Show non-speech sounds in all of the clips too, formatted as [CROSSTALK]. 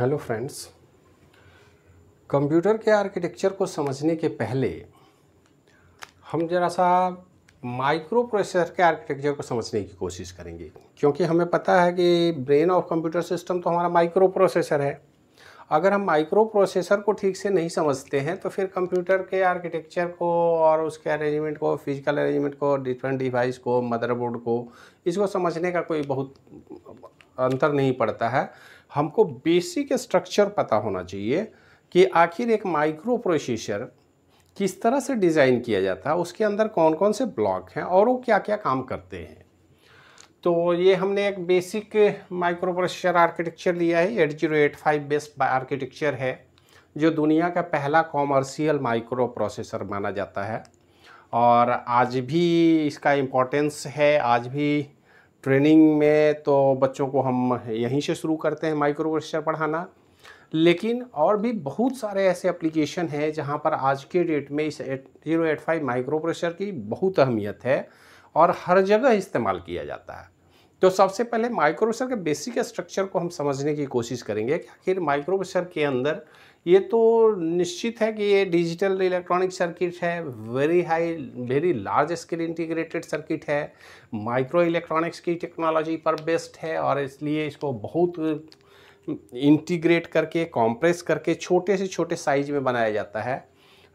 hello friends computer के architecture को समझने के पहले हम जरा सा माइक्रो प्रोसेसर के आर्किटेक्चर को समझने की कोशिश करेंगे क्योंकि हमें पता है कि ब्रेन ऑफ कंप्यूटर सिस्टम तो हमारा माइक्रो प्रोसेसर है अगर हम माइक्रो प्रोसेसर को ठीक से नहीं समझते हैं तो फिर कंप्यूटर के आर्किटेक्चर को और उसके अरेंजमेंट को फिजिकल अरेंजमेंट को डिफरेंट डिवाइस को मदरबोर्ड को इसको समझने का कोई बहुत अंतर नहीं पड़ता है हमको बेसिक स्ट्रक्चर पता होना चाहिए कि आखिर एक माइक्रो प्रोसेसर किस तरह से डिज़ाइन किया जाता है उसके अंदर कौन कौन से ब्लॉक हैं और वो क्या क्या काम करते हैं तो ये हमने एक बेसिक माइक्रो प्रोसेसर आर्किटेक्चर लिया है eight zero eight five best architecture है जो दुनिया का पहला कॉमर्शियल माइक्रो प्रोसेसर माना जाता है और आज भी इसका इम्पोर्टेंस है आज भी ट्रेनिंग में तो बच्चों को हम यहीं से शुरू करते हैं माइक्रो पढ़ाना लेकिन और भी बहुत सारे ऐसे एप्लीकेशन हैं जहां पर आज के डेट में इस eight zero eight five micro की बहुत अहमियत है और हर जगह इस्तेमाल किया जाता है तो सबसे पहले माइक्रोप्रेशर के बेसिक स्ट्रक्चर को हम समझने की कोशिश करेंगे कि आखिर माइक्रोप्रेशर के अंदर ये तो निश्चित है कि ये डिजिटल इलेक्ट्रॉनिक सर्किट है very high very large scale integrated circuit है माइक्रो इलेक्ट्रॉनिक्स की टेक्नोलॉजी पर बेस्ड है और इसलिए इसको बहुत इंटीग्रेट हम्म, करके कॉम्प्रेस करके छोटे से छोटे साइज में बनाया जाता है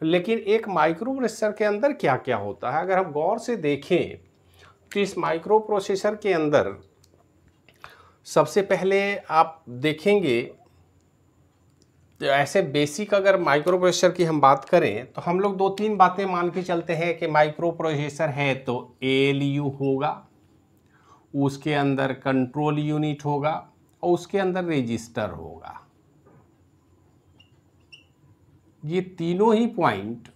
लेकिन एक माइक्रो प्रोसेसर के अंदर क्या क्या होता है अगर हम गौर से देखें तो इस माइक्रो प्रोसेसर के अंदर सबसे पहले आप देखेंगे ऐसे बेसिक अगर माइक्रो प्रोसेसर की हम बात करें तो हम लोग दो तीन बातें मान के चलते हैं कि माइक्रो प्रोसेसर है तो एल यू होगा उसके अंदर कंट्रोल यूनिट होगा और उसके अंदर रजिस्टर होगा ये तीनों ही पॉइंट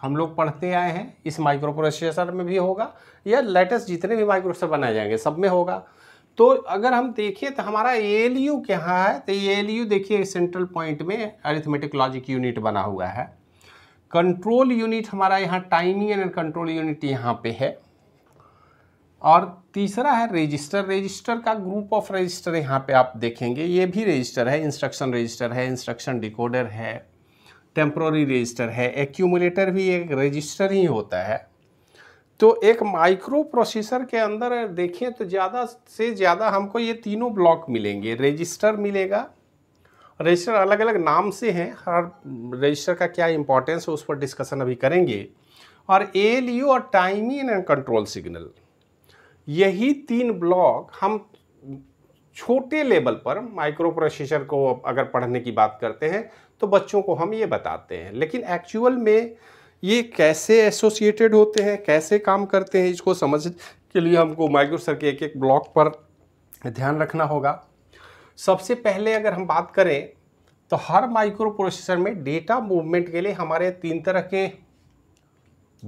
हम लोग पढ़ते आए हैं इस माइक्रो प्रोसेसर में भी होगा या लेटेस्ट जितने भी माइक्रोसेसर बनाए जाएंगे सब में होगा तो अगर हम देखें तो हमारा ए एल यू कहाँ है तो ए एल यू देखिए सेंट्रल पॉइंट में अरिथमेटिक लॉजिक यूनिट बना हुआ है कंट्रोल यूनिट हमारा यहाँ टाइमिंग एंड कंट्रोल यूनिट यहाँ पे है और तीसरा है रजिस्टर रजिस्टर का ग्रुप ऑफ रजिस्टर यहाँ पे आप देखेंगे ये भी रजिस्टर है इंस्ट्रक्शन रजिस्टर है इंस्ट्रक्शन डिकोडर है टेम्प्रोरी रजिस्टर है एक्यूमुलेटर भी एक रजिस्टर ही होता है तो एक माइक्रो प्रोसेसर के अंदर देखें तो ज़्यादा से ज़्यादा हमको ये तीनों ब्लॉक मिलेंगे रजिस्टर मिलेगा रजिस्टर अलग अलग नाम से हैं हर रजिस्टर का क्या इंपॉर्टेंस है उस पर डिस्कशन अभी करेंगे और ए और टाइमिंग एंड कंट्रोल सिग्नल यही तीन ब्लॉक हम छोटे लेवल पर माइक्रो प्रोसेसर को अगर पढ़ने की बात करते हैं तो बच्चों को हम ये बताते हैं लेकिन एक्चुअल में ये कैसे एसोसिएटेड होते हैं कैसे काम करते हैं इसको समझ के लिए हमको माइक्रोसर के एक एक ब्लॉक पर ध्यान रखना होगा सबसे पहले अगर हम बात करें तो हर माइक्रो प्रोसेसर में डेटा मूवमेंट के लिए हमारे तीन तरह के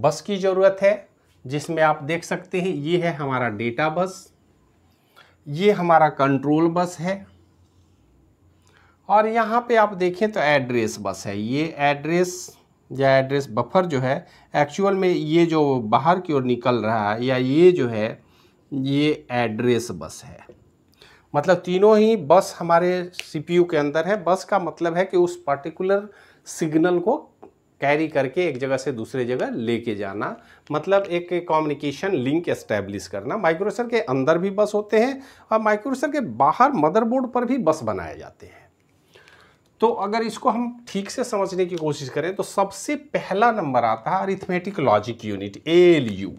बस की ज़रूरत है जिसमें आप देख सकते हैं ये है हमारा डेटा बस ये हमारा कंट्रोल बस है और यहाँ पे आप देखें तो एड्रेस बस है ये एड्रेस या एड्रेस बफर जो है एक्चुअल में ये जो बाहर की ओर निकल रहा है या ये जो है ये एड्रेस बस है मतलब तीनों ही बस हमारे सीपीयू के अंदर है बस का मतलब है कि उस पर्टिकुलर सिग्नल को कैरी करके एक जगह से दूसरे जगह लेके जाना मतलब एक कम्युनिकेशन लिंक एस्टेब्लिश करना माइक्रोसर के अंदर भी बस होते हैं और माइक्रोसर के बाहर मदरबोर्ड पर भी बस बनाए जाते हैं तो अगर इसको हम ठीक से समझने की कोशिश करें तो सबसे पहला नंबर आता है arithmetic logic unit L U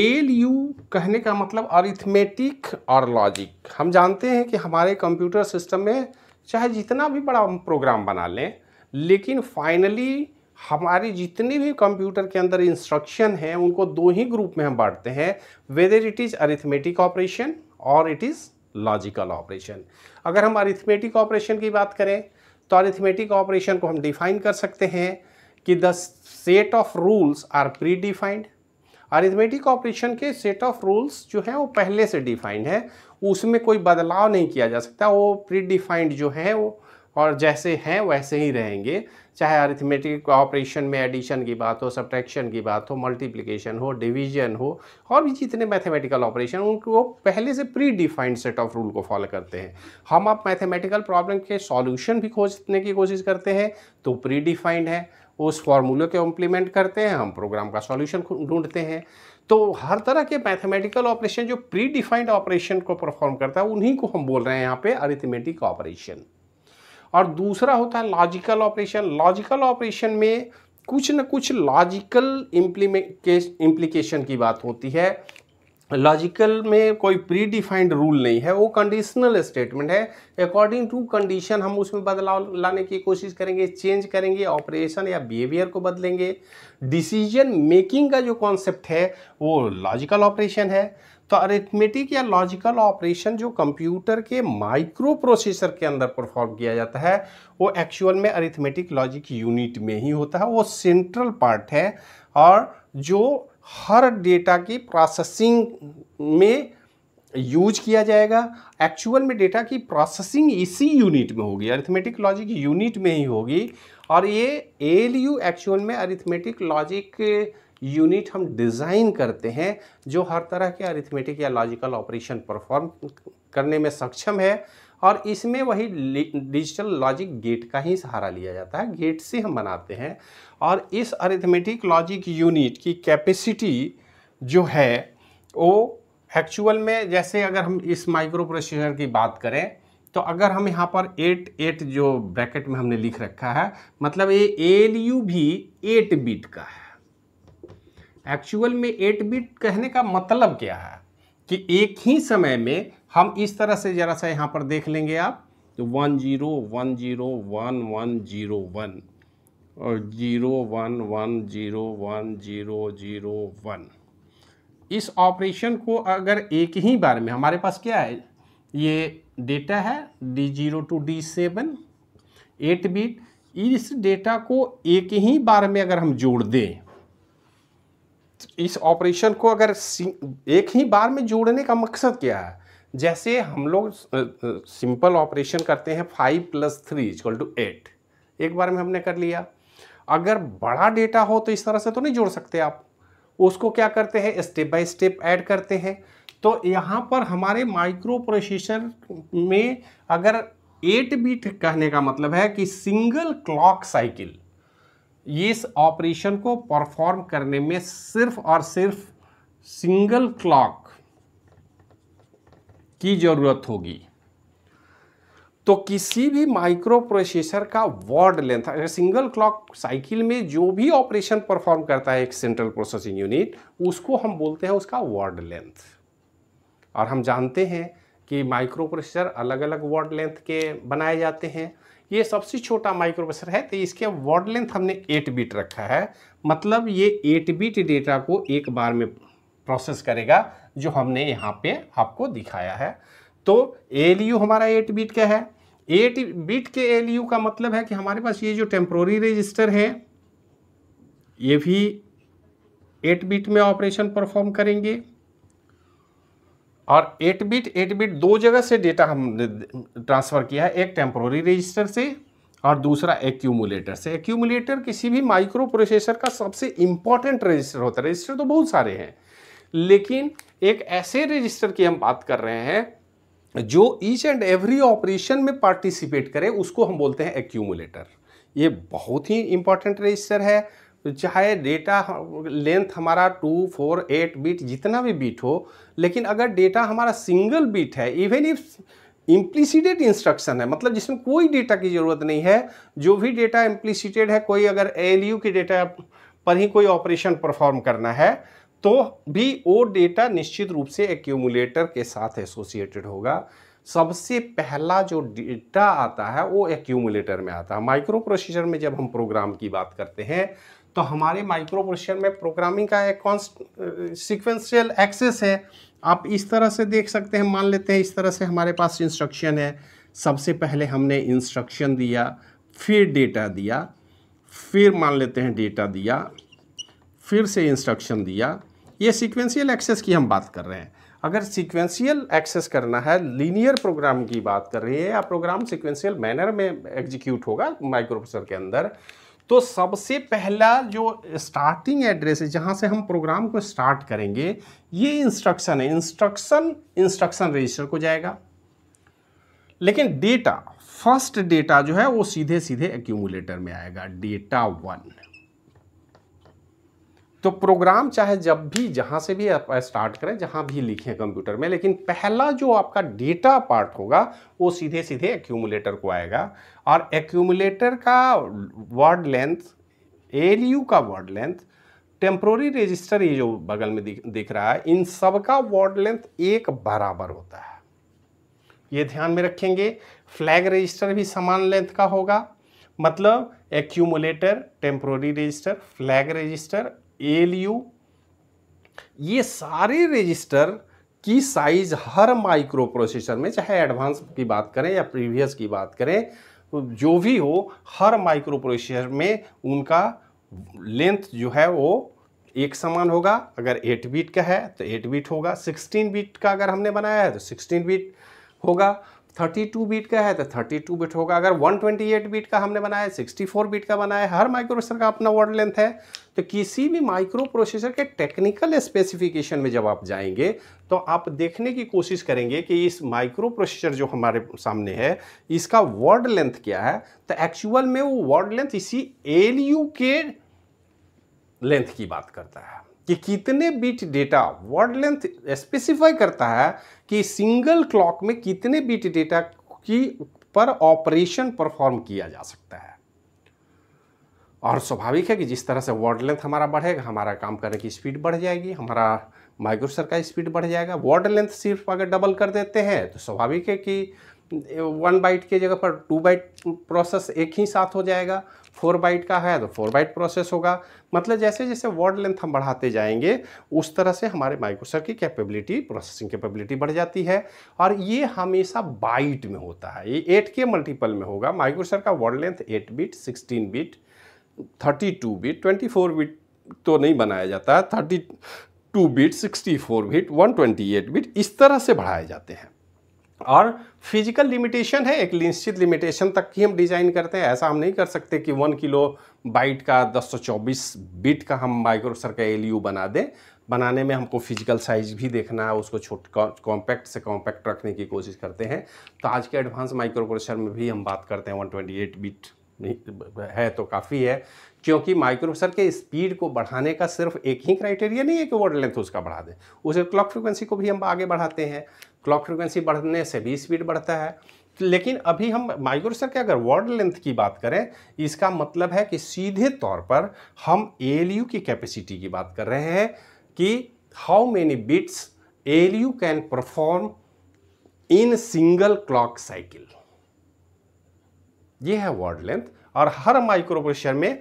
L U कहने का मतलब अरिथमेटिक और लॉजिक हम जानते हैं कि हमारे कंप्यूटर सिस्टम में चाहे जितना भी बड़ा हम प्रोग्राम बना लें लेकिन फाइनली हमारे जितने भी कंप्यूटर के अंदर इंस्ट्रक्शन हैं उनको दो ही ग्रुप में हम बांटते हैं whether it is arithmetic operation और इट इज़ लॉजिकल ऑपरेशन अगर हम अरिथमेटिक ऑपरेशन की बात करें तो अरिथमेटिक ऑपरेशन को हम डिफाइन कर सकते हैं कि the set of rules are predefined arithmetic operation के सेट ऑफ रूल्स जो हैं वो पहले से डिफाइंड है उसमें कोई बदलाव नहीं किया जा सकता वो प्री डिफाइंड जो है वो और जैसे हैं वैसे ही रहेंगे चाहे अरिथमेटिक ऑपरेशन में एडिशन की बात हो सब्ट्रैक्शन की बात हो मल्टीप्लिकेशन हो डिवीजन हो और भी जितने मैथमेटिकल ऑपरेशन उनको पहले से predefined set of rule को फॉलो करते हैं हम आप मैथमेटिकल प्रॉब्लम के सॉल्यूशन भी खोजने की कोशिश करते हैं तो प्री डिफाइंड है उस फॉर्मूले को इम्प्लीमेंट करते हैं हम प्रोग्राम का सॉल्यूशन ढूंढते हैं तो हर तरह के मैथमेटिकल ऑपरेशन जो प्री डिफाइंड ऑपरेशन को परफॉर्म करता है उन्हीं को हम बोल रहे हैं यहाँ पे अरिथमेटिक ऑपरेशन और दूसरा होता है लॉजिकल ऑपरेशन लॉजिकल ऑपरेशन में कुछ न कुछ लॉजिकल इम्प्लीकेशन की बात होती है लॉजिकल में कोई प्री डिफाइंड रूल नहीं है वो कंडीशनल स्टेटमेंट है अकॉर्डिंग टू कंडीशन हम उसमें बदलाव लाने की कोशिश करेंगे चेंज करेंगे ऑपरेशन या बिहेवियर को बदलेंगे डिसीजन मेकिंग का जो कॉन्सेप्ट है वो लॉजिकल ऑपरेशन है तो अरिथमेटिक या लॉजिकल ऑपरेशन जो कंप्यूटर के माइक्रो प्रोसेसर के अंदर परफॉर्म किया जाता है वो एक्चुअल में अरिथमेटिक लॉजिक यूनिट में ही होता है वो सेंट्रल पार्ट है और जो हर डेटा की प्रोसेसिंग में यूज किया जाएगा एक्चुअल में डेटा की प्रोसेसिंग इसी यूनिट में होगी अरिथमेटिक लॉजिक यूनिट में ही होगी और ये एल एक्चुअल में अरिथमेटिक लॉजिक यूनिट हम डिज़ाइन करते हैं जो हर तरह के अरिथमेटिक या लॉजिकल ऑपरेशन परफॉर्म करने में सक्षम है और इसमें वही डिजिटल लॉजिक गेट का ही सहारा लिया जाता है गेट से हम बनाते हैं और इस अरिथमेटिक लॉजिक यूनिट की कैपेसिटी जो है वो एक्चुअल में जैसे अगर हम इस माइक्रो प्रोसेसर की बात करें तो अगर हम यहाँ पर एट एट जो ब्रैकेट में हमने लिख रखा है मतलब ये एल भी एट बिट का है एक्चुअल में एट बिट कहने का मतलब क्या है कि एक ही समय में हम इस तरह से ज़रा सा यहाँ पर देख लेंगे आप तो one zero one zero one one zero one और zero one one zero one zero zero one इस ऑपरेशन को अगर एक ही बार में हमारे पास क्या है ये डेटा है D zero to D seven eight bit इस डेटा को एक ही बार में अगर हम जोड़ दें इस ऑपरेशन को अगर एक ही बार में जोड़ने का मकसद क्या है जैसे हम लोग सिंपल ऑपरेशन करते हैं five plus three is equal to eight एक बार में हमने कर लिया अगर बड़ा डेटा हो तो इस तरह से तो नहीं जोड़ सकते आप उसको क्या करते हैं स्टेप बाय स्टेप ऐड करते हैं तो यहाँ पर हमारे माइक्रो प्रोसेसर में अगर एट बीट कहने का मतलब है कि सिंगल क्लॉक साइकिल इस ऑपरेशन को परफॉर्म करने में सिर्फ और सिर्फ सिंगल क्लॉक की ज़रूरत होगी तो किसी भी माइक्रो प्रोसेसर का वर्ड लेंथ अगर सिंगल क्लॉक साइकिल में जो भी ऑपरेशन परफॉर्म करता है एक सेंट्रल प्रोसेसिंग यूनिट उसको हम बोलते हैं उसका वर्ड लेंथ और हम जानते हैं कि माइक्रो प्रोसेसर अलग अलग वर्ड लेंथ के बनाए जाते हैं ये सबसे छोटा माइक्रोप्रोसेसर है तो इसके वर्ड लेंथ हमने एट बीट रखा है मतलब ये एट बीट डेटा को एक बार में प्रोसेस करेगा जो हमने यहाँ पे आपको दिखाया है तो एल हमारा एट बीट का है एट बीट के एल का मतलब है कि हमारे पास ये जो टेम्प्रोरी रजिस्टर है ये भी एट बीट में ऑपरेशन परफॉर्म करेंगे और 8 बिट 8 बिट दो जगह से डेटा हमने ट्रांसफ़र किया है एक टेम्प्रोरी रजिस्टर से और दूसरा एक्यूमुलेटर से एक्यूमुलेटर किसी भी माइक्रो प्रोसेसर का सबसे इम्पॉर्टेंट रजिस्टर होता है रजिस्टर तो बहुत सारे हैं लेकिन एक ऐसे रजिस्टर की हम बात कर रहे हैं जो ईच एंड एवरी ऑपरेशन में पार्टिसिपेट करे उसको हम बोलते हैं एक्यूमुलेटर ये बहुत ही इम्पॉर्टेंट रजिस्टर है चाहे डेटा लेंथ हमारा टू फोर एट बीट जितना भी बीट हो लेकिन अगर डेटा हमारा सिंगल बीट है इवन इफ इम्प्लीसीडेड इंस्ट्रक्शन है मतलब जिसमें कोई डेटा की ज़रूरत नहीं है जो भी डेटा इम्प्लीसीटेड है कोई अगर ए एल यू के डेटा पर ही कोई ऑपरेशन परफॉर्म करना है तो भी वो डेटा निश्चित रूप से एक्यूमुलेटर के साथ एसोसिएटेड होगा सबसे पहला जो डेटा आता है वो एक्यूमुलेटर में आता है माइक्रो प्रोसीजर में जब हम प्रोग्राम की बात करते हैं तो हमारे माइक्रो प्रोसेसर में प्रोग्रामिंग का एक कॉन्स्ट सिक्वेंशियल एक्सेस है आप इस तरह से देख सकते हैं मान लेते हैं इस तरह से हमारे पास इंस्ट्रक्शन है सबसे पहले हमने इंस्ट्रक्शन दिया फिर डेटा दिया फिर मान लेते हैं डेटा दिया फिर से इंस्ट्रक्शन दिया ये सिक्वेंशियल एक्सेस की हम बात कर रहे हैं अगर सिक्वेंशियल एक्सेस करना है लीनियर प्रोग्राम की बात कर रही है या प्रोग्राम सिक्वेंशियल मैनर में एग्जीक्यूट होगा माइक्रोप्रोसर के अंदर तो सबसे पहला जो स्टार्टिंग एड्रेस है जहाँ से हम प्रोग्राम को स्टार्ट करेंगे ये इंस्ट्रक्शन है इंस्ट्रक्शन इंस्ट्रक्शन रजिस्टर को जाएगा लेकिन डेटा फर्स्ट डेटा जो है वो सीधे सीधे एक्यूमुलेटर में आएगा डेटा वन तो प्रोग्राम चाहे जब भी जहाँ से भी आप स्टार्ट करें जहाँ भी लिखें कंप्यूटर में लेकिन पहला जो आपका डेटा पार्ट होगा वो सीधे सीधे एक्यूमुलेटर को आएगा और एक्यूमुलेटर का वर्ड लेंथ एल का वर्ड लेंथ टेम्प्रोरी रजिस्टर ये जो बगल में दिख रहा है इन सब का वर्ड लेंथ एक बराबर होता है ये ध्यान में रखेंगे फ्लैग रजिस्टर भी समान लेंथ का होगा मतलब accumulator temporary register flag register L U ये सारे रजिस्टर की साइज हर माइक्रो प्रोसेसर में चाहे एडवांस की बात करें या प्रीवियस की बात करें जो भी हो हर माइक्रो प्रोसेसर में उनका लेंथ जो है वो एक समान होगा अगर 8 बीट का है तो 8 बीट होगा 16 बीट का अगर हमने बनाया है तो 16 बीट होगा 32 बीट का है तो 32 बीट होगा अगर 128 बीट का हमने बनाया 64 बीट का बनाया हर माइक्रो प्रोसेसर का अपना वर्ड लेंथ है तो किसी भी माइक्रो प्रोसेसर के टेक्निकल स्पेसिफिकेशन में जब आप जाएंगे तो आप देखने की कोशिश करेंगे कि इस माइक्रो प्रोसेसर जो हमारे सामने है इसका वर्ड लेंथ क्या है तो एक्चुअल में वो वर्ड लेंथ इसी एल के लेंथ की बात करता है कि कितने bit data word length specify करता है कि सिंगल क्लॉक में कितने बिट डेटा की पर ऑपरेशन परफॉर्म किया जा सकता है और स्वाभाविक है कि जिस तरह से वर्ड लेंथ हमारा बढ़ेगा हमारा काम करने की स्पीड बढ़ जाएगी हमारा माइक्रोसर का स्पीड बढ़ जाएगा वर्ड लेंथ सिर्फ अगर डबल कर देते हैं तो स्वाभाविक है कि वन बाइट के जगह पर टू बाइट प्रोसेस एक ही साथ हो जाएगा फोर बाइट का है तो फोर बाइट प्रोसेस होगा मतलब जैसे जैसे वर्ड लेंथ हम बढ़ाते जाएंगे उस तरह से हमारे माइक्रोसर की कैपेबिलिटी प्रोसेसिंग कैपेबिलिटी बढ़ जाती है और ये हमेशा बाइट में होता है ये एट के मल्टीपल में होगा माइक्रोसर का word length eight bit sixteen bit thirty two bit twenty four bit तो नहीं बनाया जाता है thirty two bit sixty four bit one twenty eight bit इस तरह से बढ़ाए जाते हैं और फिजिकल लिमिटेशन है एक निश्चित लिमिटेशन तक की हम डिज़ाइन करते हैं ऐसा हम नहीं कर सकते कि वन किलो बाइट का दस सौ चौबीस बिट का हम माइक्रोसर का एल बना दें बनाने में हमको फिजिकल साइज भी देखना है उसको छोट कॉम्पैक्ट से कॉम्पैक्ट रखने की कोशिश करते हैं तो आज के एडवांस माइक्रोप्रोसर में भी हम बात करते हैं 128 बिट है तो काफ़ी है क्योंकि माइक्रोसर के स्पीड को बढ़ाने का सिर्फ एक ही क्राइटेरिया नहीं है कि वर्ड लेंथ उसका बढ़ा दें उसे क्लॉक फ्रिक्वेंसी को भी हम आगे बढ़ाते हैं क्लॉक फ्रिक्वेंसी बढ़ने से भी स्पीड बढ़ता है लेकिन अभी हम माइक्रोसर के अगर वर्ड लेंथ की बात करें इसका मतलब है कि सीधे तौर पर हम ए की कैपेसिटी की बात कर रहे हैं कि how many bits a can perform in single clock cycle ये है वर्ड लेंथ और हर माइक्रोप्रेशर में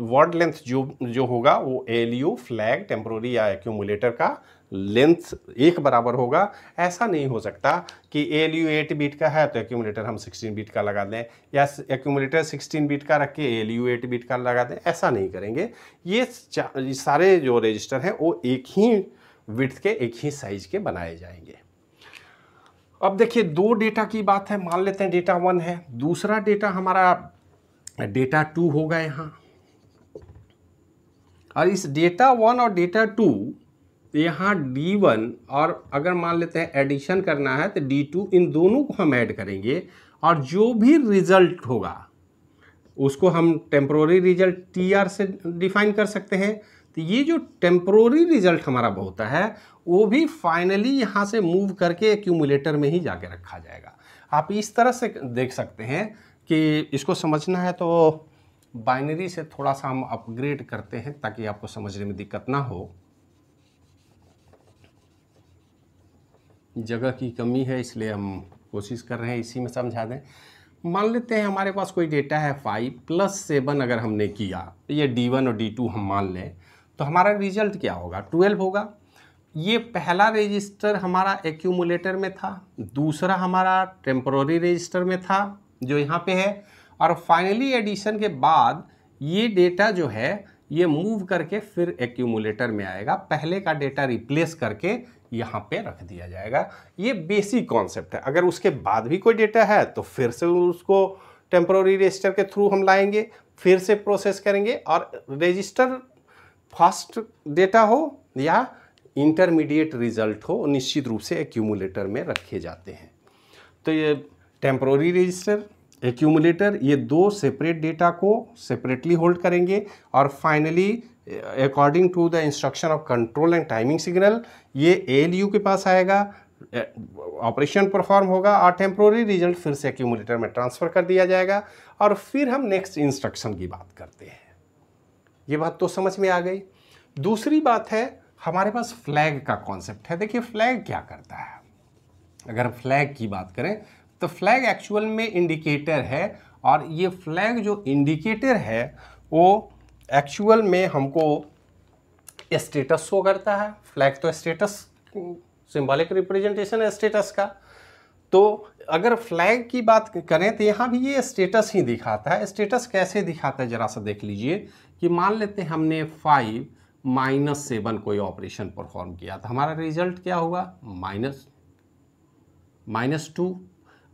वर्ड लेंथ जो जो होगा वो एल फ्लैग टेम्प्रोरी या एक्यूमुलेटर का लेंथ एक बराबर होगा ऐसा नहीं हो सकता कि एल यू एट बीट का है तो एक्यूमुलेटर हम सिक्सटीन बीट का लगा दें या एक्यूमुलेटर सिक्सटीन बीट का रख के एल यू एट बीट का लगा दें ऐसा नहीं करेंगे ये सारे जो रजिस्टर हैं वो एक ही विथ के एक ही साइज के बनाए जाएंगे अब देखिए दो डेटा की बात है मान लेते हैं डेटा वन है दूसरा डेटा हमारा डेटा टू होगा यहाँ और इस डेटा वन और डेटा टू तो यहाँ डी वन और अगर मान लेते हैं एडिशन करना है तो डी टू इन दोनों को हम ऐड करेंगे और जो भी रिजल्ट होगा उसको हम टेम्प्रोरी रिजल्ट टी आर से डिफाइन कर सकते हैं तो ये जो टेम्प्रोरी रिजल्ट हमारा होता है वो भी फाइनली यहाँ से मूव करके एक्यूमुलेटर में ही जाके रखा जाएगा आप इस तरह से देख सकते हैं कि इसको समझना है तो बाइनरी से थोड़ा सा हम अपग्रेड करते हैं ताकि आपको समझने में दिक्कत ना हो जगह की कमी है इसलिए हम कोशिश कर रहे हैं इसी में समझा दें मान लेते हैं हमारे पास कोई डेटा है फाइव प्लस सेवन अगर हमने किया ये डी वन और डी टू हम मान लें तो हमारा रिजल्ट क्या होगा ट्वेल्व होगा ये पहला रजिस्टर हमारा एक्यूमुलेटर में था दूसरा हमारा टेम्प्रोरी रजिस्टर में था जो यहाँ पे है और फाइनली एडिशन के बाद ये डेटा जो है ये मूव करके फिर एक्यूमुलेटर में आएगा पहले का डेटा रिप्लेस करके यहाँ पे रख दिया जाएगा ये बेसिक कॉन्सेप्ट है अगर उसके बाद भी कोई डेटा है तो फिर से उसको टेम्प्रोरी रजिस्टर के थ्रू हम लाएंगे फिर से प्रोसेस करेंगे और रजिस्टर फर्स्ट डेटा हो या इंटरमीडिएट रिजल्ट हो निश्चित रूप से एक्यूमुलेटर में रखे जाते हैं तो ये टेम्प्रोरी रजिस्टर एक्यूमुलेटर ये दो सेपरेट डेटा को सेपरेटली होल्ड करेंगे और finally according to the instruction of control and timing signal ये एल के पास आएगा ऑपरेशन परफॉर्म होगा और टेम्प्रोरी रिजल्ट फिर से एक्यूमुलेटर में ट्रांसफ़र कर दिया जाएगा और फिर हम नेक्स्ट इंस्ट्रक्शन की बात करते हैं ये बात तो समझ में आ गई दूसरी बात है हमारे पास फ्लैग का कॉन्सेप्ट है देखिए फ्लैग क्या करता है अगर फ्लैग की बात करें तो फ्लैग एक्चुअल में इंडिकेटर है और ये फ्लैग जो इंडिकेटर है वो एक्चुअल में हमको स्टेटस शो करता है फ्लैग तो स्टेटस सिंबॉलिक रिप्रेजेंटेशन है स्टेटस का तो अगर फ्लैग की बात करें तो यहाँ भी ये स्टेटस ही दिखाता है स्टेटस कैसे दिखाता है ज़रा सा देख लीजिए कि मान लेते हैं हमने फाइव माइनस सेवन कोई ऑपरेशन परफॉर्म किया तो हमारा रिजल्ट क्या हुआ माइनस माइनस टू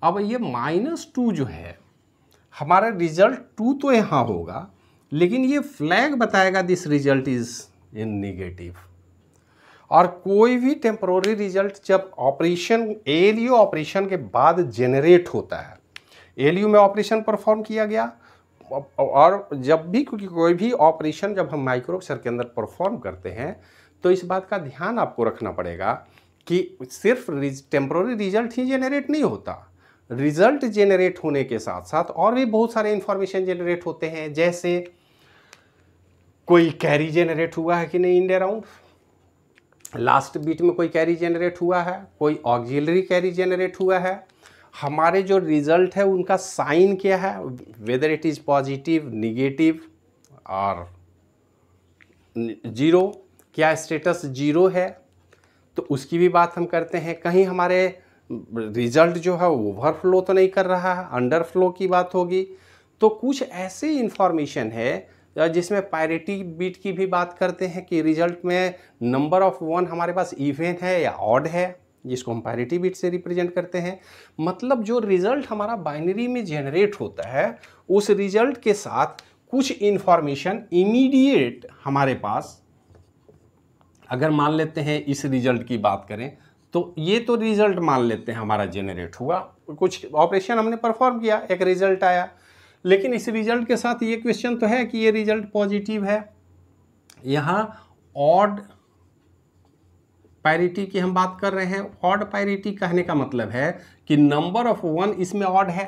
अब ये माइनस टू जो है हमारा रिजल्ट टू तो यहाँ होगा लेकिन ये फ्लैग बताएगा this result is in negative और कोई भी टेम्प्रोरी रिजल्ट जब ऑपरेशन एल ऑपरेशन के बाद जेनरेट होता है एल में ऑपरेशन परफॉर्म किया गया और जब भी क्योंकि कोई भी ऑपरेशन जब हम माइक्रोक्सर के अंदर परफॉर्म करते हैं तो इस बात का ध्यान आपको रखना पड़ेगा कि सिर्फ टेम्प्रोरी रिजल्ट ही जेनरेट नहीं होता रिजल्ट जेनरेट होने के साथ साथ और भी बहुत सारे इंफॉर्मेशन जेनरेट होते हैं जैसे कोई कैरी जेनरेट हुआ है कि नहीं इंडिया राउंड लास्ट बीट में कोई कैरी जेनरेट हुआ है कोई ऑक्जिलरी कैरी जेनरेट हुआ है हमारे जो रिजल्ट है उनका साइन क्या है whether it is positive negative और जीरो क्या स्टेटस जीरो है तो उसकी भी बात हम करते हैं कहीं हमारे रिजल्ट जो है ओवरफ्लो तो नहीं कर रहा है अंडरफ्लो की बात होगी तो कुछ ऐसे इन्फॉर्मेशन है जिसमें पायरेटी बीट की भी बात करते हैं कि रिजल्ट में नंबर ऑफ वन हमारे पास इवेन है या ऑड है जिसको हम पायरेटी बिट से रिप्रेजेंट करते हैं मतलब जो रिजल्ट हमारा बाइनरी में जेनरेट होता है उस रिजल्ट के साथ कुछ इन्फॉर्मेशन इमीडिएट हमारे पास अगर मान लेते हैं इस रिजल्ट की बात करें तो ये तो रिज़ल्ट मान लेते हैं हमारा जेनरेट हुआ कुछ ऑपरेशन हमने परफॉर्म किया एक रिज़ल्ट आया लेकिन इस रिज़ल्ट के साथ ये क्वेश्चन तो है कि ये रिज़ल्ट पॉजिटिव है यहाँ ऑड पैरिटी की हम बात कर रहे हैं ऑड पैरिटी कहने का मतलब है कि नंबर ऑफ वन इसमें ऑड है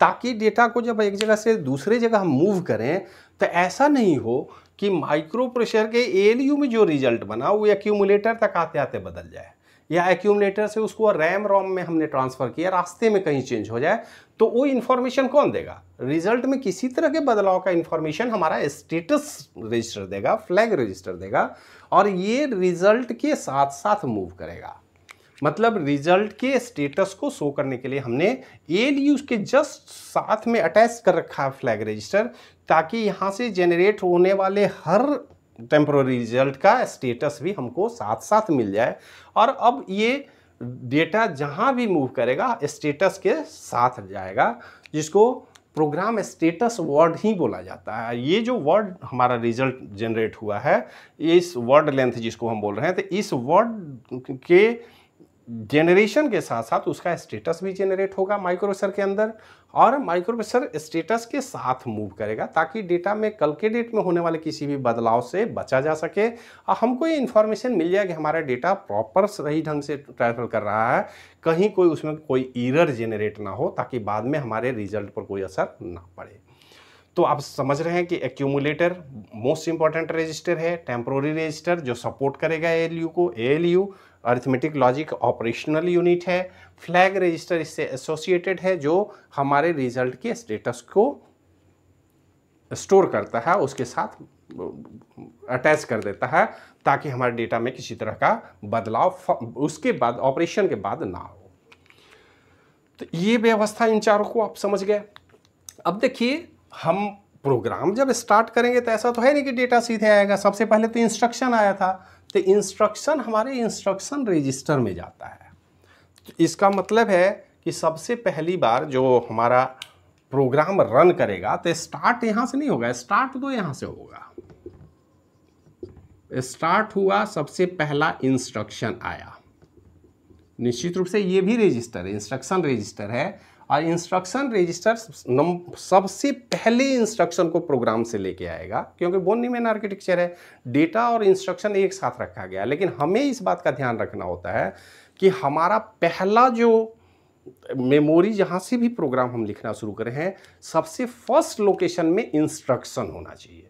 ताकि डेटा को जब एक जगह से दूसरे जगह हम मूव करें तो ऐसा नहीं हो कि माइक्रो प्रेशर के एलयू में जो रिजल्ट बना वो एक्यूमुलेटर तक आते आते बदल जाए या एक्यूमलेटर से उसको रैम रोम में हमने ट्रांसफ़र किया रास्ते में कहीं चेंज हो जाए तो वो इन्फॉर्मेशन कौन देगा रिजल्ट में किसी तरह के बदलाव का इन्फॉर्मेशन हमारा स्टेटस रजिस्टर देगा फ्लैग रजिस्टर देगा और ये रिजल्ट के साथ साथ मूव करेगा मतलब रिजल्ट के स्टेटस को शो करने के लिए हमने ए के जस्ट साथ में अटैच कर रखा है फ्लैग रजिस्टर ताकि यहाँ से जनरेट होने वाले हर टेम्प्रोरी रिजल्ट का स्टेटस भी हमको साथ साथ मिल जाए और अब ये डेटा जहाँ भी मूव करेगा स्टेटस के साथ जाएगा जिसको प्रोग्राम स्टेटस वर्ड ही बोला जाता है ये जो वर्ड हमारा रिजल्ट जनरेट हुआ है इस वर्ड लेंथ जिसको हम बोल रहे हैं तो इस वर्ड के जेनरेशन के साथ साथ उसका स्टेटस भी जेनरेट होगा माइक्रोसर के अंदर और माइक्रोसर स्टेटस के साथ मूव करेगा ताकि डेटा में कल के डेट में होने वाले किसी भी बदलाव से बचा जा सके और हमको ये इन्फॉर्मेशन मिल जाए कि हमारा डेटा प्रॉपर सही ढंग से ट्रैवल कर रहा है कहीं कोई उसमें कोई ईरर जेनरेट ना हो ताकि बाद में हमारे रिजल्ट पर कोई असर ना पड़े तो आप समझ रहे हैं कि एक्यूमुलेटर मोस्ट इंपॉर्टेंट रजिस्टर है टेम्प्रोरी रजिस्टर जो सपोर्ट करेगा ए को A arithmetic logic operational unit है फ्लैग रजिस्टर इससे एसोसिएटेड है जो हमारे रिजल्ट के स्टेटस को स्टोर करता है उसके साथ अटैच कर देता है ताकि हमारे डेटा में किसी तरह का बदलाव उसके बाद ऑपरेशन के बाद ना हो तो ये व्यवस्था इन चारों को आप समझ गए अब देखिए हम प्रोग्राम जब स्टार्ट करेंगे तो ऐसा तो है नहीं कि डेटा सीधे आएगा सबसे पहले तो इंस्ट्रक्शन आया था तो इंस्ट्रक्शन हमारे इंस्ट्रक्शन रजिस्टर में जाता है तो इसका मतलब है कि सबसे पहली बार जो हमारा प्रोग्राम रन करेगा तो स्टार्ट यहाँ से नहीं होगा स्टार्ट तो यहाँ से होगा स्टार्ट हुआ सबसे पहला इंस्ट्रक्शन आया निश्चित रूप से ये भी रजिस्टर इंस्ट्रक्शन रजिस्टर है और इंस्ट्रक्शन रजिस्टर सबसे पहले इंस्ट्रक्शन को प्रोग्राम से लेके आएगा क्योंकि बोन मेन आर्किटेक्चर है डेटा और इंस्ट्रक्शन एक साथ रखा गया लेकिन हमें इस बात का ध्यान रखना होता है कि हमारा पहला जो मेमोरी जहाँ से भी प्रोग्राम हम लिखना शुरू करें हैं सबसे फर्स्ट लोकेशन में इंस्ट्रक्शन होना चाहिए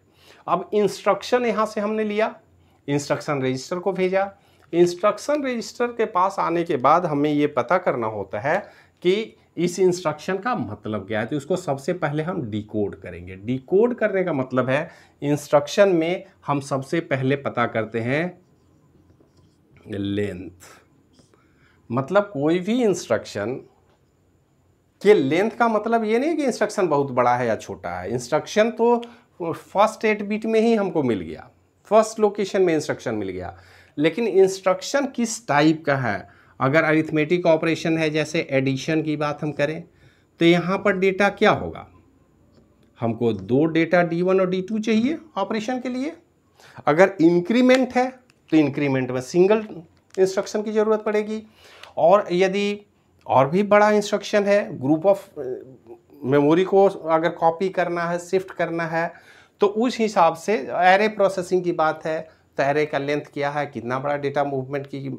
अब इंस्ट्रक्शन यहाँ से हमने लिया इंस्ट्रक्शन रजिस्टर को भेजा इंस्ट्रक्शन रजिस्टर के पास आने के बाद हमें ये पता करना होता है कि इस इंस्ट्रक्शन का मतलब क्या है तो उसको सबसे पहले हम डिकोड करेंगे डिकोड करने का मतलब है इंस्ट्रक्शन में हम सबसे पहले पता करते हैं लेंथ मतलब कोई भी इंस्ट्रक्शन के लेंथ का मतलब ये नहीं कि इंस्ट्रक्शन बहुत बड़ा है या छोटा है इंस्ट्रक्शन तो फर्स्ट एट बीट में ही हमको मिल गया फर्स्ट लोकेशन में इंस्ट्रक्शन मिल गया लेकिन इंस्ट्रक्शन किस टाइप का है अगर अरिथमेटिक ऑपरेशन है जैसे एडिशन की बात हम करें तो यहाँ पर डेटा क्या होगा हमको दो डेटा D1 और D2 चाहिए ऑपरेशन के लिए अगर इंक्रीमेंट है तो इंक्रीमेंट में सिंगल इंस्ट्रक्शन की ज़रूरत पड़ेगी और यदि और भी बड़ा इंस्ट्रक्शन है ग्रुप ऑफ मेमोरी को अगर कॉपी करना है शिफ्ट करना है तो उस हिसाब से एरे प्रोसेसिंग की बात है तहरे का लेंथ क्या है कितना बड़ा डेटा मूवमेंट की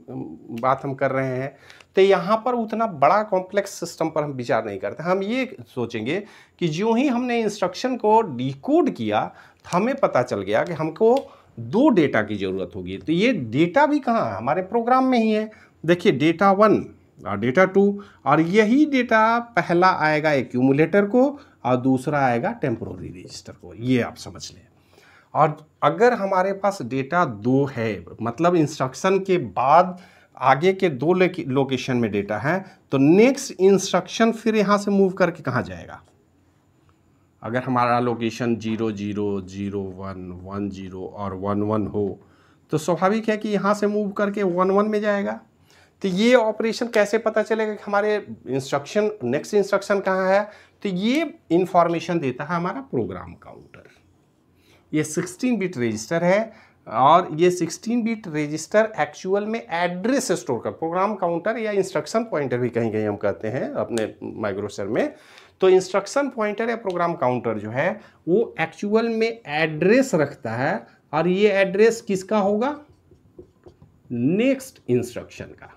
बात हम कर रहे हैं तो यहाँ पर उतना बड़ा कॉम्प्लेक्स सिस्टम पर हम विचार नहीं करते हम ये सोचेंगे कि जो ही हमने इंस्ट्रक्शन को डिकोड किया तो हमें पता चल गया कि हमको दो डेटा की ज़रूरत होगी तो ये डेटा भी कहाँ है हमारे प्रोग्राम में ही है देखिए डेटा वन और डेटा टू और यही डेटा पहला आएगा एक्यूमुलेटर को और दूसरा आएगा टेम्प्रोरी रजिस्टर को ये आप समझ लें और अगर हमारे पास डेटा दो है मतलब इंस्ट्रक्शन के बाद आगे के दो लोकेशन में डेटा है तो नेक्स्ट इंस्ट्रक्शन फिर यहाँ से मूव करके कहाँ जाएगा अगर हमारा location zero zero zero one one zero और वन वन हो तो स्वाभाविक है कि यहाँ से मूव करके वन वन में जाएगा तो ये ऑपरेशन कैसे पता चलेगा कि हमारे इंस्ट्रक्शन नेक्स्ट इंस्ट्रक्शन कहाँ है तो ये इंफॉर्मेशन देता है हमारा प्रोग्राम काउंटर ये 16 बिट रजिस्टर है और ये 16 बिट रजिस्टर एक्चुअल में एड्रेस स्टोर कर प्रोग्राम काउंटर या इंस्ट्रक्शन पॉइंटर भी कहीं कहीं हम कहते हैं अपने माइक्रोसर में तो इंस्ट्रक्शन पॉइंटर या प्रोग्राम काउंटर जो है वो एक्चुअल में एड्रेस रखता है और ये एड्रेस किसका होगा नेक्स्ट इंस्ट्रक्शन का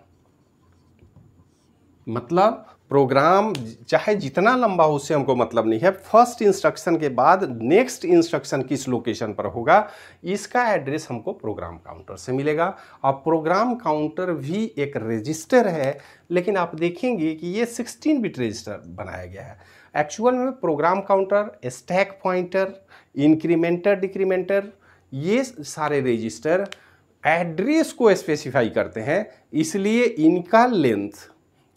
मतलब प्रोग्राम चाहे जितना लंबा हो उससे हमको मतलब नहीं है फर्स्ट इंस्ट्रक्शन के बाद नेक्स्ट इंस्ट्रक्शन किस लोकेशन पर होगा इसका एड्रेस हमको प्रोग्राम काउंटर से मिलेगा और प्रोग्राम काउंटर भी एक रजिस्टर है लेकिन आप देखेंगे कि ये 16 बिट रजिस्टर बनाया गया है एक्चुअल में program counter stack pointer incrementer decrementer ये सारे रजिस्टर एड्रेस को स्पेसिफाई करते हैं इसलिए इनका लेंथ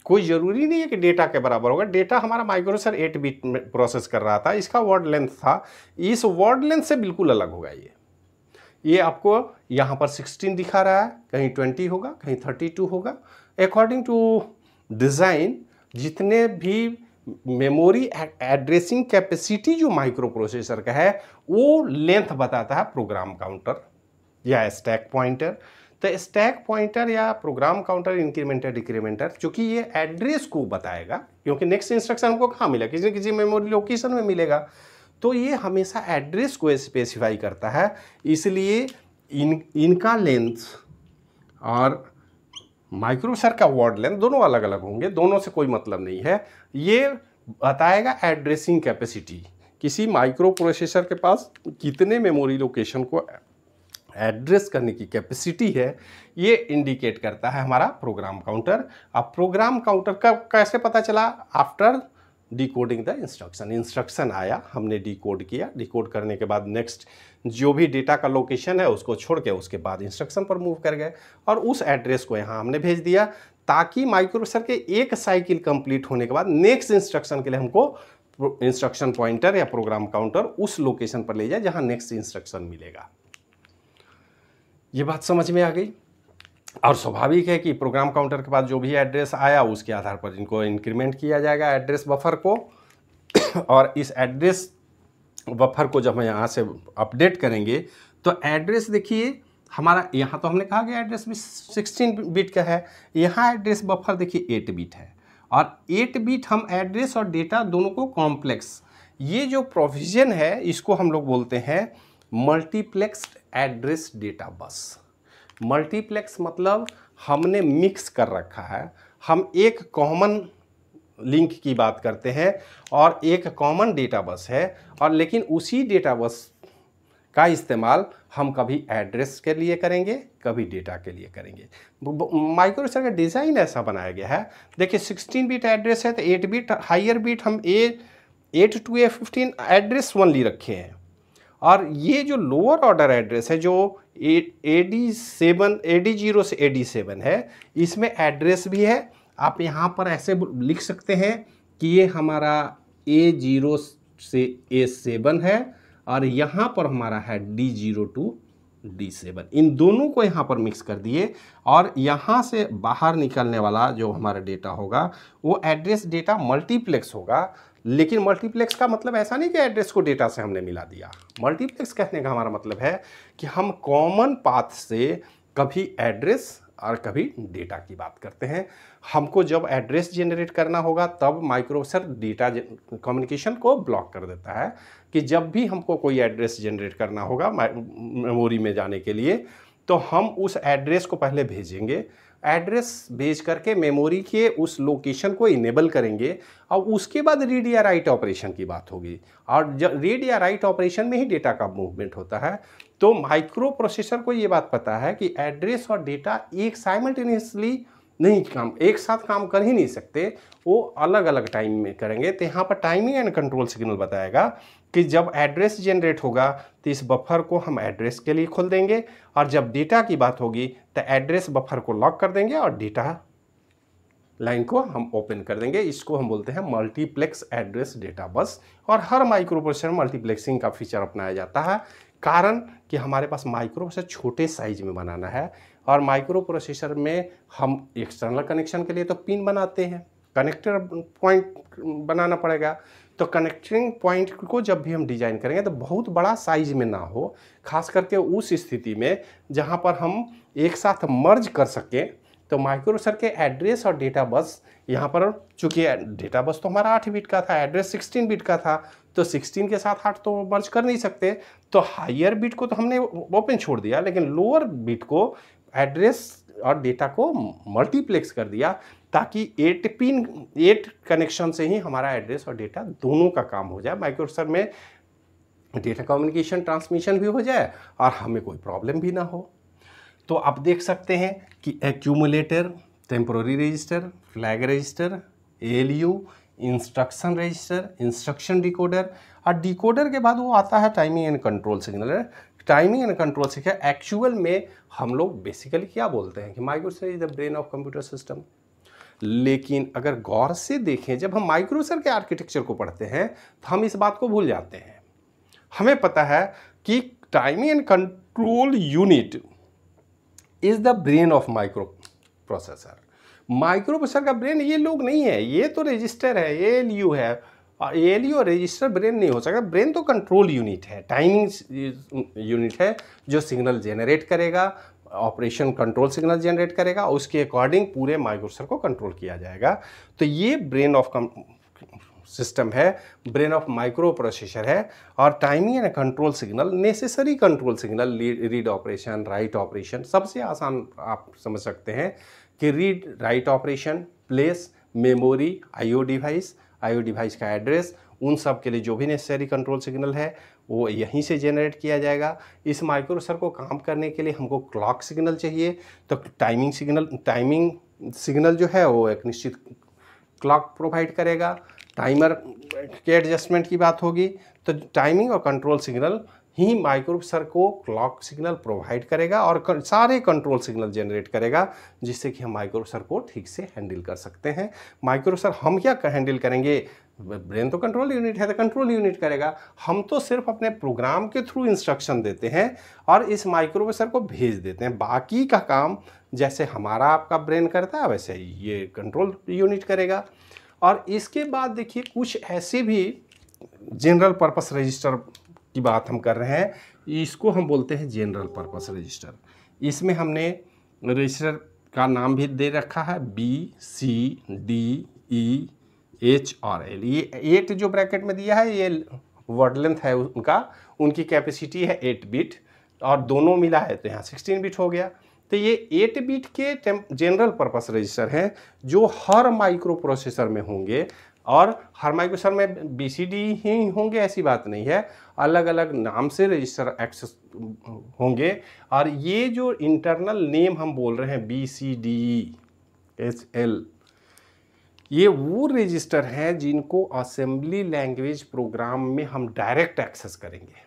कोई ज़रूरी नहीं है कि डेटा के बराबर होगा डेटा हमारा माइक्रोसर एट बीट में प्रोसेस कर रहा था इसका वर्ड लेंथ था इस वर्ड लेंथ से बिल्कुल अलग होगा ये ये आपको यहाँ पर 16 दिखा रहा है कहीं 20 होगा कहीं 32 होगा अकॉर्डिंग टू डिज़ाइन जितने भी मेमोरी एड्रेसिंग कैपेसिटी जो माइक्रो प्रोसेसर का है वो लेंथ बताता है प्रोग्राम काउंटर या स्टैक पॉइंटर तो स्टैक पॉइंटर या प्रोग्राम काउंटर इंक्रीमेंटर डिक्रीमेंटर चूँकि ये एड्रेस को बताएगा क्योंकि नेक्स्ट इंस्ट्रक्शन हमको कहाँ मिला किसी किसी मेमोरी लोकेशन में मिलेगा तो ये हमेशा एड्रेस को स्पेसिफाई करता है इसलिए इन इनका लेंथ और माइक्रोसर का वर्ड लेंथ दोनों अलग अलग होंगे दोनों से कोई मतलब नहीं है ये बताएगा एड्रेसिंग कैपेसिटी किसी माइक्रो प्रोसेसर के पास कितने मेमोरी लोकेशन को एड्रेस करने की कैपेसिटी है ये इंडिकेट करता है हमारा प्रोग्राम काउंटर अब प्रोग्राम काउंटर का कैसे पता चला after decoding the instruction instruction आया हमने डिकोड किया डिकोड करने के बाद नेक्स्ट जो भी डेटा का लोकेशन है उसको छोड़ के उसके बाद इंस्ट्रक्शन पर मूव कर गए और उस एड्रेस को यहाँ हमने भेज दिया ताकि माइक्रोसर के एक साइकिल कंप्लीट होने के बाद नेक्स्ट इंस्ट्रक्शन के लिए हमको इंस्ट्रक्शन पॉइंटर या प्रोग्राम काउंटर उस लोकेशन पर ले जाए जहाँ नेक्स्ट इंस्ट्रक्शन मिलेगा ये बात समझ में आ गई और स्वाभाविक है कि प्रोग्राम काउंटर के पास जो भी एड्रेस आया उसके आधार पर इनको इंक्रीमेंट किया जाएगा एड्रेस बफर को [COUGHS] और इस एड्रेस बफर को जब हम यहाँ से अपडेट करेंगे तो एड्रेस देखिए हमारा यहाँ तो हमने कहा कि एड्रेस भी सिक्सटीन बिट का है यहाँ एड्रेस बफर देखिए एट बिट है और एट बिट हम एड्रेस और डेटा दोनों को कॉम्प्लेक्स ये जो प्रोविज़न है इसको हम लोग बोलते हैं multiplexed address data bus multiplex मतलब हमने मिक्स कर रखा है हम एक कॉमन लिंक की बात करते हैं और एक कॉमन डेटा बस है और लेकिन उसी डेटा बस का इस्तेमाल हम कभी एड्रेस के लिए करेंगे कभी डेटा के लिए करेंगे माइक्रोसर का डिज़ाइन ऐसा बनाया गया है देखिए 16 बिट एड्रेस है तो 8 बिट हायर बिट हम A eight to A fifteen address ली रखे हैं और ये जो लोअर ऑर्डर एड्रेस है जो A D seven A D zero से ए डी सेवन है इसमें एड्रेस भी है आप यहाँ पर ऐसे लिख सकते हैं कि ये हमारा ए जीरो से ए सेवन है और यहाँ पर हमारा है D zero to D seven इन दोनों को यहाँ पर मिक्स कर दिए और यहाँ से बाहर निकलने वाला जो हमारा डेटा होगा वो एड्रेस डेटा मल्टीप्लेक्स होगा लेकिन मल्टीप्लेक्स का मतलब ऐसा नहीं कि एड्रेस को डेटा से हमने मिला दिया मल्टीप्लेक्स कहने का हमारा मतलब है कि हम कॉमन पाथ से कभी एड्रेस और कभी डेटा की बात करते हैं हमको जब एड्रेस जनरेट करना होगा तब माइक्रोसर डेटा कम्युनिकेशन को ब्लॉक कर देता है कि जब भी हमको कोई एड्रेस जेनरेट करना होगा मेमोरी में जाने के लिए तो हम उस एड्रेस को पहले भेजेंगे एड्रेस भेज करके मेमोरी के उस लोकेशन को इनेबल करेंगे और उसके बाद रीड या राइट ऑपरेशन की बात होगी और जब रीड या राइट ऑपरेशन में ही डेटा का मूवमेंट होता है तो माइक्रो प्रोसेसर को ये बात पता है कि एड्रेस और डेटा एक साइमल्टेनियसली नहीं काम एक साथ काम कर ही नहीं सकते वो अलग अलग टाइम में करेंगे तो यहाँ पर टाइमिंग एंड कंट्रोल सिग्नल बताएगा कि जब एड्रेस जनरेट होगा तो इस बफर को हम एड्रेस के लिए खोल देंगे और जब डेटा की बात होगी तो एड्रेस बफर को लॉक कर देंगे और डेटा लाइन को हम ओपन कर देंगे इसको हम बोलते हैं मल्टीप्लेक्स एड्रेस डेटा बस और हर माइक्रोप्रोसेसर मल्टीप्लेक्सिंग का फीचर अपनाया जाता है कारण कि हमारे पास माइक्रोप्रोसेसर छोटे साइज में बनाना है और माइक्रो प्रोसेसर में हम एक्सटर्नल कनेक्शन के लिए तो पिन बनाते हैं कनेक्टर पॉइंट बनाना पड़ेगा तो कनेक्टिंग पॉइंट को जब भी हम डिज़ाइन करेंगे तो बहुत बड़ा साइज में ना हो खास करके उस स्थिति में जहाँ पर हम एक साथ मर्ज कर सकें तो माइक्रोसर के एड्रेस और डेटा बस यहाँ पर चूँकि डेटा बस तो हमारा आठ बिट का था एड्रेस सिक्सटीन बिट का था तो सिक्सटीन के साथ आठ तो मर्ज कर नहीं सकते तो हायर बिट को तो हमने ओपन छोड़ दिया लेकिन लोअर बिट को एड्रेस और डेटा को मल्टीप्लेक्स कर दिया ताकि एट पिन एट कनेक्शन से ही हमारा एड्रेस और डेटा दोनों का काम हो जाए माइक्रोसर में डेटा कम्युनिकेशन ट्रांसमिशन भी हो जाए और हमें कोई प्रॉब्लम भी ना हो तो आप देख सकते हैं कि accumulator temporary register flag register LU instruction register instruction decoder और डिकोडर के बाद वो आता है timing and control signal timing and control signal actual में हम लोग बेसिकली क्या बोलते हैं कि microprocessor is the brain of computer system लेकिन अगर गौर से देखें जब हम माइक्रोसर के आर्किटेक्चर को पढ़ते हैं तो हम इस बात को भूल जाते हैं हमें पता है कि timing and control unit is the brain of micro processor micro processor का ब्रेन ये लोग नहीं है ये तो रजिस्टर है ए एल यू है और ए एल यू और रजिस्टर ब्रेन नहीं हो सकता ब्रेन तो कंट्रोल यूनिट है टाइमिंग यूनिट है जो सिग्नल जेनरेट करेगा ऑपरेशन कंट्रोल सिग्नल जनरेट करेगा और उसके अकॉर्डिंग पूरे माइग्रोसर को कंट्रोल किया जाएगा तो ये ब्रेन ऑफ सिस्टम है ब्रेन ऑफ माइक्रो प्रोसेसर है और timing and control signal necessary control signal read operation write operation सबसे आसान आप समझ सकते हैं कि read write operation place memory IO device IO device का एड्रेस उन सब के लिए जो भी नेसेसरी कंट्रोल सिग्नल है वो यहीं से जनरेट किया जाएगा इस माइक्रोसर को काम करने के लिए हमको क्लॉक सिग्नल चाहिए तो टाइमिंग सिग्नल टाइमिंग सिग्नल जो है वो एक निश्चित क्लॉक प्रोवाइड करेगा टाइमर के एडजस्टमेंट की बात होगी तो टाइमिंग और कंट्रोल सिग्नल ही माइक्रोसर को क्लॉक सिग्नल प्रोवाइड करेगा और सारे कंट्रोल सिग्नल जनरेट करेगा जिससे कि हम माइक्रोसर को ठीक से हैंडल कर सकते हैं माइक्रोसर हम क्या हैंडल करेंगे ब्रेन तो कंट्रोल यूनिट है तो कंट्रोल यूनिट करेगा हम तो सिर्फ अपने प्रोग्राम के थ्रू इंस्ट्रक्शन देते हैं और इस माइक्रोवेसर को भेज देते हैं बाकी का काम जैसे हमारा आपका ब्रेन करता है वैसे ये कंट्रोल यूनिट करेगा और इसके बाद देखिए कुछ ऐसे भी जनरल पर्पस रजिस्टर की बात हम कर रहे हैं इसको हम बोलते हैं जनरल पर्पस रजिस्टर इसमें हमने रजिस्टर का नाम भी दे रखा है B C D E H और एल ये एट जो ब्रैकेट में दिया है ये वर्ड लेंथ है उनका उनकी कैपेसिटी है एट बिट और दोनों मिला है तो यहाँ सिक्सटीन बिट हो गया तो ये एट बिट के जनरल पर्पस रजिस्टर हैं जो हर माइक्रो प्रोसेसर में होंगे और हर माइक्रोसर में बी ही होंगे ऐसी बात नहीं है अलग अलग नाम से रजिस्टर एक्सेस होंगे और ये जो इंटरनल नेम हम बोल रहे हैं B C D H L ये वो रजिस्टर हैं जिनको असेंबली लैंग्वेज प्रोग्राम में हम डायरेक्ट एक्सेस करेंगे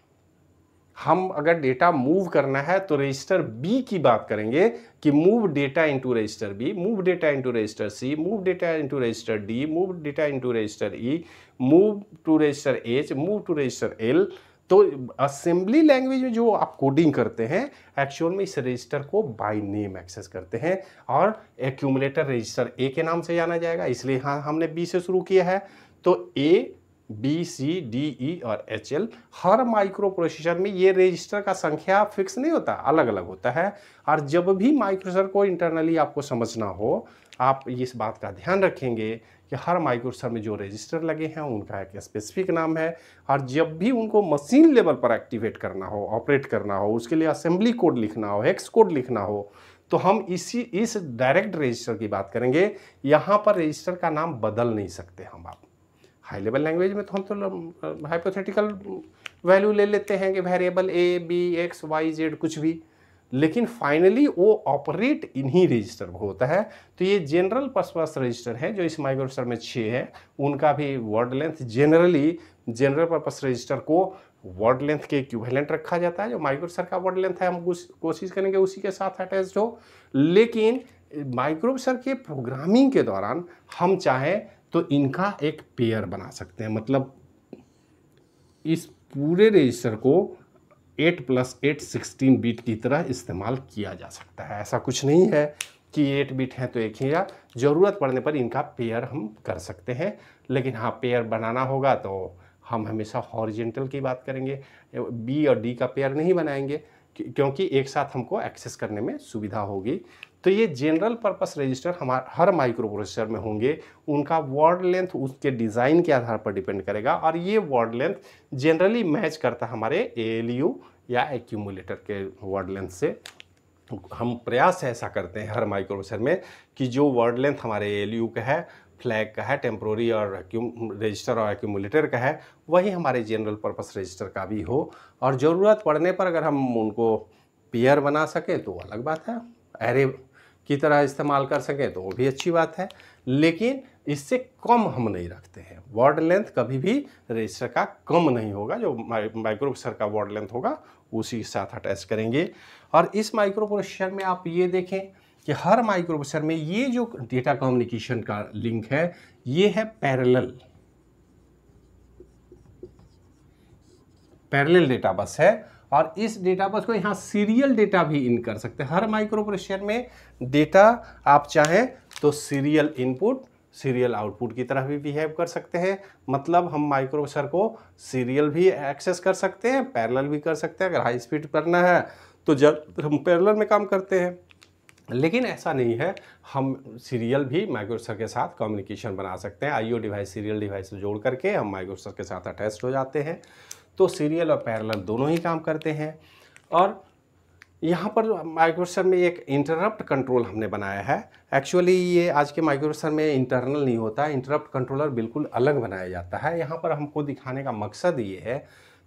हम अगर डेटा मूव करना है तो रजिस्टर बी की बात करेंगे कि move data into register B move data into register C move data into register D move data into register E move to register H move to register L तो assembly language में जो आप coding करते हैं actual में इस register को by name access करते हैं और एक्यूमुलेटर रजिस्टर ए के नाम से जाना जाएगा इसलिए हाँ हमने बी से शुरू किया है तो A B C D E और एच एल हर माइक्रो प्रोसेसर में ये रजिस्टर का संख्या फिक्स नहीं होता अलग अलग होता है और जब भी माइक्रोसर को इंटरनली आपको समझना हो आप इस बात का ध्यान रखेंगे कि हर माइक्रोसर में जो रजिस्टर लगे हैं उनका एक स्पेसिफिक नाम है और जब भी उनको मशीन लेवल पर एक्टिवेट करना हो ऑपरेट करना हो उसके लिए असेंबली कोड लिखना हो हेक्स कोड लिखना हो तो हम इसी इस डायरेक्ट रजिस्टर की बात करेंगे यहाँ पर रजिस्टर का नाम बदल नहीं सकते हम आप हाई लेवल लैंग्वेज में तो हम तो हाइपोथेटिकल वैल्यू ले लेते हैं कि variable A B X Y Z कुछ भी लेकिन फाइनली वो ऑपरेट इन्हीं रजिस्टर में होता है तो ये जनरल पर्पस रजिस्टर है जो इस माइक्रोसर में छः है उनका भी word length generally general purpose register को वर्ड लेंथ के इक्विवेलेंट रखा जाता है जो माइक्रोसर का वर्ड लेंथ है हम कोशिश करेंगे उसी के साथ अटैच हो लेकिन माइक्रोसर के प्रोग्रामिंग के दौरान हम चाहें तो इनका एक पेयर बना सकते हैं मतलब इस पूरे रजिस्टर को eight plus eight sixteen bit की तरह इस्तेमाल किया जा सकता है ऐसा कुछ नहीं है कि एट बीट हैं तो एक ही या ज़रूरत पड़ने पर इनका पेयर हम कर सकते हैं लेकिन हाँ पेयर बनाना होगा तो हम हमेशा हॉरिजेंटल की बात करेंगे बी और डी का पेयर नहीं बनाएंगे क्योंकि एक साथ हमको एक्सेस करने में सुविधा होगी तो ये जनरल पर्पस रजिस्टर हमारे हर माइक्रो प्रोसेसर में होंगे उनका वर्ड लेंथ उसके डिज़ाइन के आधार पर डिपेंड करेगा और ये वर्ड लेंथ जनरली मैच करता हमारे ए या एक्यूमुलेटर के वर्ड लेंथ से हम प्रयास ऐसा करते हैं हर माइक्रो प्रोसेसर में कि जो वर्ड लेंथ हमारे ए का है फ्लैग का है टेम्प्रोरी और रजिस्टर और एक्यूमुलेटर का है वही हमारे जनरल पर्पस रजिस्टर का भी हो और ज़रूरत पड़ने पर अगर हम उनको पेयर बना सकें तो अलग बात है एरे की तरह इस्तेमाल कर सकें तो वो भी अच्छी बात है लेकिन इससे कम हम नहीं रखते हैं वर्ड लेंथ कभी भी रजिस्टर का कम नहीं होगा जो माइक्रोप्रोसेसर का वर्ड लेंथ होगा उसी के साथ अटैच करेंगे और इस माइक्रोप्रोसेसर में आप ये देखें कि हर माइक्रोप्रोसेसर में ये जो डेटा कम्युनिकेशन का लिंक है ये है पैरेलल पैरेलल डेटा बस है और इस डेटा बस को यहाँ सीरियल डेटा भी इन कर सकते हैं हर माइक्रोप्रोसेसर में डेटा आप चाहें तो सीरियल इनपुट सीरियल आउटपुट की तरह भी बिहेव कर सकते हैं मतलब हम माइक्रोप्रोसेसर को सीरियल भी एक्सेस कर सकते हैं पैरेलल भी कर सकते हैं अगर हाई स्पीड करना है तो जब हम पैरेलल में काम करते हैं लेकिन ऐसा नहीं है हम सीरियल भी माइक्रोसर के साथ कम्युनिकेशन बना सकते हैं आईओ डिवाइस सीरियल डिवाइस से जोड़ करके हम माइक्रोसर के साथ अटैच हो जाते हैं तो सीरियल और पैरेलल दोनों ही काम करते हैं और यहाँ पर माइक्रोसर में एक इंटरप्ट कंट्रोल हमने बनाया है एक्चुअली ये आज के माइक्रोसर में इंटरनल नहीं होता है इंटरप्ट कंट्रोलर बिल्कुल अलग बनाया जाता है यहाँ पर हमको दिखाने का मकसद ये है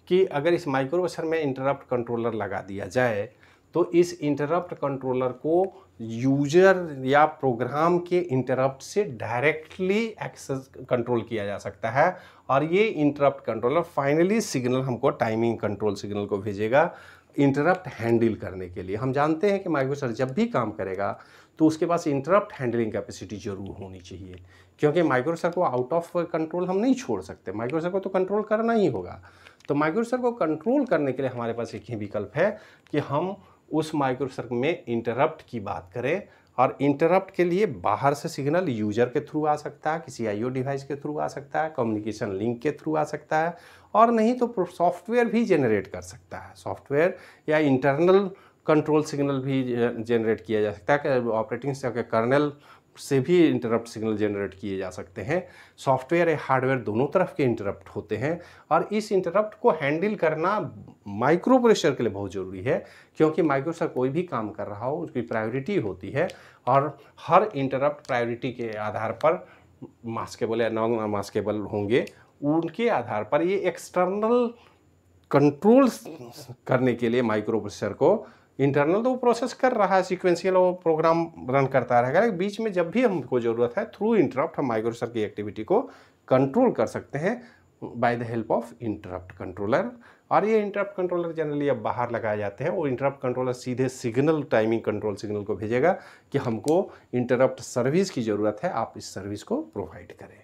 कि अगर इस माइक्रोसर में इंटरप्ट कंट्रोलर लगा दिया जाए तो इस इंटरप्ट कंट्रोलर को यूजर या प्रोग्राम के इंटरप्ट से डायरेक्टली एक्सेस कंट्रोल किया जा सकता है और ये इंटरप्ट कंट्रोलर फाइनली सिग्नल हमको टाइमिंग कंट्रोल सिग्नल को भेजेगा इंटरप्ट हैंडल करने के लिए हम जानते हैं कि माइक्रोसर जब भी काम करेगा तो उसके पास इंटरप्ट हैंडलिंग कैपेसिटी जरूर होनी चाहिए क्योंकि माइक्रोसर को आउट ऑफ कंट्रोल हम नहीं छोड़ सकते माइक्रोसर को तो कंट्रोल करना ही होगा तो माइक्रोसर को कंट्रोल करने के लिए हमारे पास एक ही विकल्प है कि हम उस माइक्रोसर्किट में इंटरप्ट की बात करें और इंटरप्ट के लिए बाहर से सिग्नल यूजर के थ्रू आ सकता है किसी आईओ डिवाइस के थ्रू आ सकता है कम्युनिकेशन लिंक के थ्रू आ सकता है और नहीं तो सॉफ्टवेयर भी जनरेट कर सकता है सॉफ्टवेयर या इंटरनल कंट्रोल सिग्नल भी जनरेट किया जा सकता है ऑपरेटिंग कर्नल से भी इंटरप्ट सिग्नल जनरेट किए जा सकते हैं सॉफ्टवेयर या हार्डवेयर दोनों तरफ के इंटरप्ट होते हैं और इस इंटरप्ट को हैंडल करना माइक्रो प्रेशर के लिए बहुत ज़रूरी है क्योंकि माइक्रो सर कोई भी काम कर रहा हो उसकी प्रायोरिटी होती है और हर इंटरप्ट प्रायोरिटी के आधार पर मास्केबल या नॉन मास्केबल होंगे उनके आधार पर ये एक्सटर्नल कंट्रोल करने के लिए माइक्रो को इंटरनल तो वो प्रोसेस कर रहा है सिक्वेंशियल वो प्रोग्राम रन करता रहेगा लेकिन बीच में जब भी हमको ज़रूरत है थ्रू इंटरप्ट हम माइक्रोसर की एक्टिविटी को कंट्रोल कर सकते हैं by the help of interrupt controller और ये इंटरप्ट कंट्रोलर जनरली अब बाहर लगाए जाते हैं वो इंटरप्ट कंट्रोलर सीधे सिग्नल टाइमिंग कंट्रोल सिग्नल को भेजेगा कि हमको इंटरप्ट सर्विस की ज़रूरत है आप इस सर्विस को प्रोवाइड करें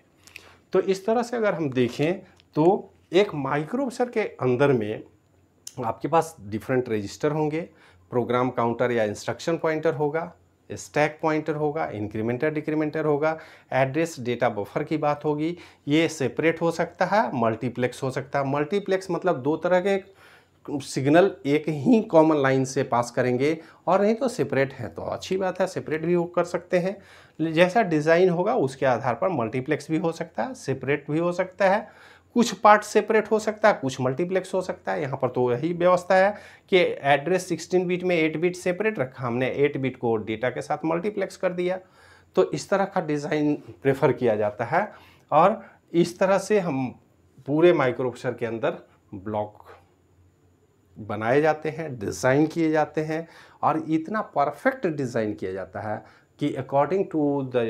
तो इस तरह से अगर हम देखें तो एक माइक्रोसर के अंदर में आपके पास डिफरेंट रजिस्टर होंगे प्रोग्राम काउंटर या इंस्ट्रक्शन पॉइंटर होगा स्टैक पॉइंटर होगा इंक्रीमेंटर डिक्रीमेंटर होगा एड्रेस डेटा बफर की बात होगी ये सेपरेट हो सकता है मल्टीप्लेक्स हो सकता है मल्टीप्लेक्स मतलब दो तरह के सिग्नल एक ही कॉमन लाइन से पास करेंगे और नहीं तो सेपरेट हैं तो अच्छी बात है सेपरेट भी वो कर सकते हैं जैसा डिज़ाइन होगा उसके आधार पर मल्टीप्लेक्स भी हो सकता है सेपरेट भी हो सकता है कुछ पार्ट सेपरेट हो सकता है कुछ मल्टीप्लेक्स हो सकता है यहाँ पर तो यही व्यवस्था है कि एड्रेस 16 बीट में 8 बीट सेपरेट रखा हमने 8 बीट को डेटा के साथ मल्टीप्लेक्स कर दिया तो इस तरह का डिज़ाइन प्रेफर किया जाता है और इस तरह से हम पूरे माइक्रोप्रोसेसर के अंदर ब्लॉक बनाए जाते हैं डिज़ाइन किए जाते हैं और इतना परफेक्ट डिज़ाइन किया जाता है कि according to the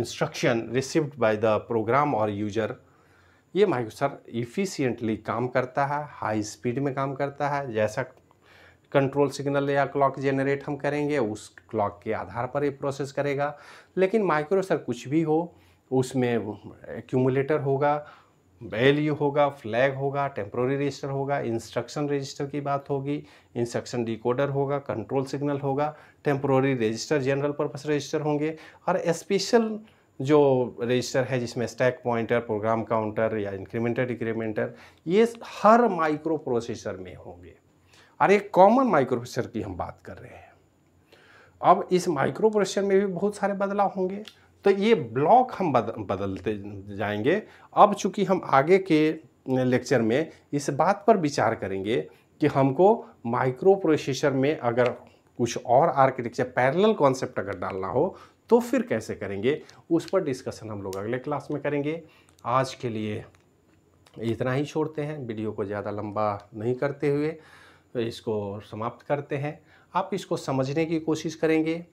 instruction received by the program और यूजर ये माइक्रोसर इफ़िशियंटली काम करता है हाई स्पीड में काम करता है जैसा कंट्रोल सिग्नल या क्लॉक जेनरेट हम करेंगे उस क्लॉक के आधार पर ये प्रोसेस करेगा लेकिन माइक्रोसर कुछ भी हो उसमें एक्यूमुलेटर होगा वैल्यू होगा फ्लैग होगा टेम्प्रोरी रजिस्टर होगा इंस्ट्रक्शन रजिस्टर की बात होगी इंस्ट्रक्शन डिकोडर होगा कंट्रोल सिग्नल होगा temporary register general purpose register होंगे और स्पेशल जो रजिस्टर है जिसमें स्टैक पॉइंटर प्रोग्राम काउंटर या इंक्रीमेंटर डिक्रीमेंटर ये हर माइक्रो प्रोसेसर में होंगे और एक कॉमन माइक्रो प्रोसेसर की हम बात कर रहे हैं अब इस माइक्रो प्रोसेसर में भी बहुत सारे बदलाव होंगे तो ये ब्लॉक हम बद, बदलते जाएंगे अब चूंकि हम आगे के लेक्चर में इस बात पर विचार करेंगे कि हमको माइक्रो प्रोसेसर में अगर कुछ और आर्किटेक्चर पैरेलल कॉन्सेप्ट अगर डालना हो तो फिर कैसे करेंगे उस पर डिस्कशन हम लोग अगले क्लास में करेंगे आज के लिए इतना ही छोड़ते हैं वीडियो को ज़्यादा लंबा नहीं करते हुए तो इसको समाप्त करते हैं आप इसको समझने की कोशिश करेंगे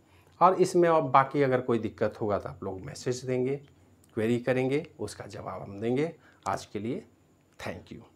और इसमें और बाकी अगर कोई दिक्कत होगा तो आप लोग मैसेज देंगे क्वेरी करेंगे उसका जवाब हम देंगे आज के लिए थैंक यू